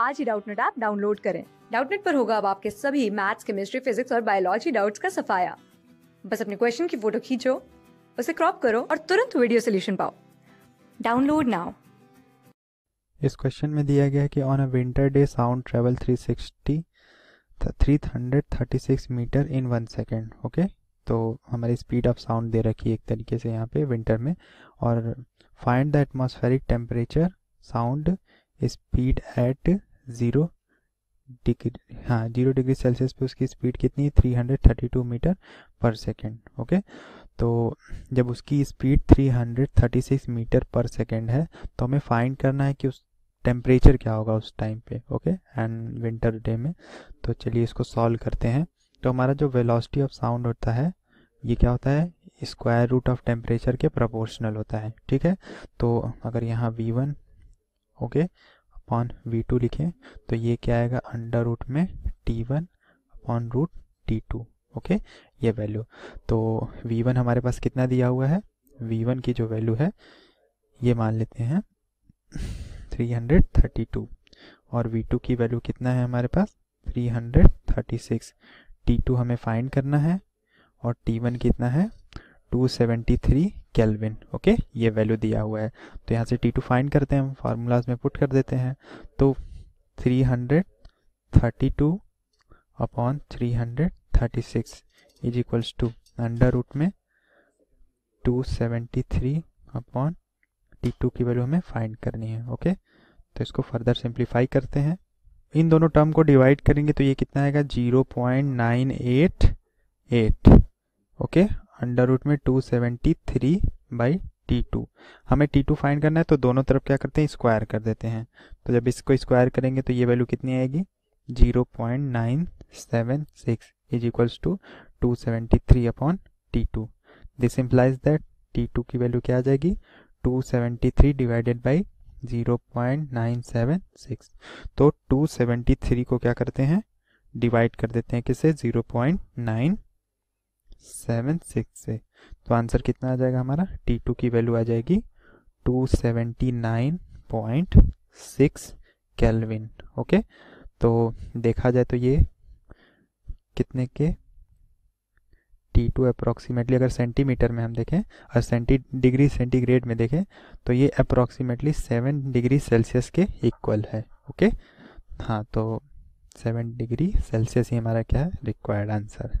आज ही Doubtnut app download करें डाउटनेट पर होगा अब आपके सभी मैथ्स केमिस्ट्री फिजिक्स और बायोलॉजी डाउट्स का सफाया बस अपने क्वेश्चन की फोटो खींचो उसे क्रॉप करो और तुरंत वीडियो सोल्यूशन पाओ डाउनलोड नाउ इस क्वेश्चन में दिया गया है कि on a winter day sound travel 360 336 metre in one second okay तो हमारी स्पीड ऑफ साउंड दे रखी है एक तरीके से यहाँ पे विंटर में और find the atmospheric temperature sound speed at zero degree हाँ जीरो डिग्री सेल्सियस पे उसकी स्पीड कितनी है three hundred thirty two metre per second okay तो जब उसकी speed three hundred thirty six metre per second है तो हमें फाइंड करना है कि उस टेम्परेचर क्या होगा उस टाइम पे ओके एंड विंटर डे में तो चलिए इसको सॉल्व करते हैं तो हमारा जो वेलोसिटी ऑफ साउंड होता है ये क्या होता है स्क्वायर रूट ऑफ टेम्परेचर के प्रोपोर्शनल होता है ठीक है तो अगर यहाँ one okay upon V two लिखें तो ये क्या आएगा अंडर रूट में T one upon root T two okay ये वैल्यू तो वी वन हमारे पास कितना दिया हुआ है वी वन की जो वैल्यू है ये मान लेते हैं थ्री हंड्रेड थर्टी टू और वी टू की वैल्यू कितना है हमारे पास three hundred thirty six T two हमें फाइंड करना है और टी वन कितना है 273 केल्विन ओके ये वैल्यू दिया हुआ है तो यहाँ से टी टू फाइंड करते हैं हम फार्मूलाज में पुट कर देते हैं तो 332 upon 336 is equals to under root में 273 अपॉन टी टू की वैल्यू हमें फाइंड करनी है ओके तो इसको फर्दर सिंप्लीफाई करते हैं इन दोनों टर्म को डिवाइड करेंगे तो ये कितना आएगा 0.988 ओके अंडर रूट में two seventy three by T two हमें टी टू फाइंड करना है तो दोनों तरफ क्या करते हैं स्क्वायर कर देते हैं तो जब इसको स्क्वायर करेंगे तो ये वैल्यू कितनी आएगी zero point nine seven six is equals to two seventy three upon T two this implies that T two की वैल्यू क्या आ जाएगी two seventy three divided by zero point nine seven six तो two seventy three को क्या करते हैं divide कर देते हैं किसे zero point nine seven six से तो आंसर कितना आ जाएगा हमारा टी टू की वैल्यू आ जाएगी two seventy nine point six kelvin okay तो देखा जाए तो ये कितने के टी टू अप्रोक्सीमेटली अगर सेंटीमीटर में हम देखें और सेंटी डिग्री सेंटीग्रेड में देखें तो ये अप्रोक्सीमेटली सेवन डिग्री सेल्सियस के इक्वल है ओके हाँ तो सेवन डिग्री सेल्सियस ही हमारा क्या है रिक्वायर्ड आंसर है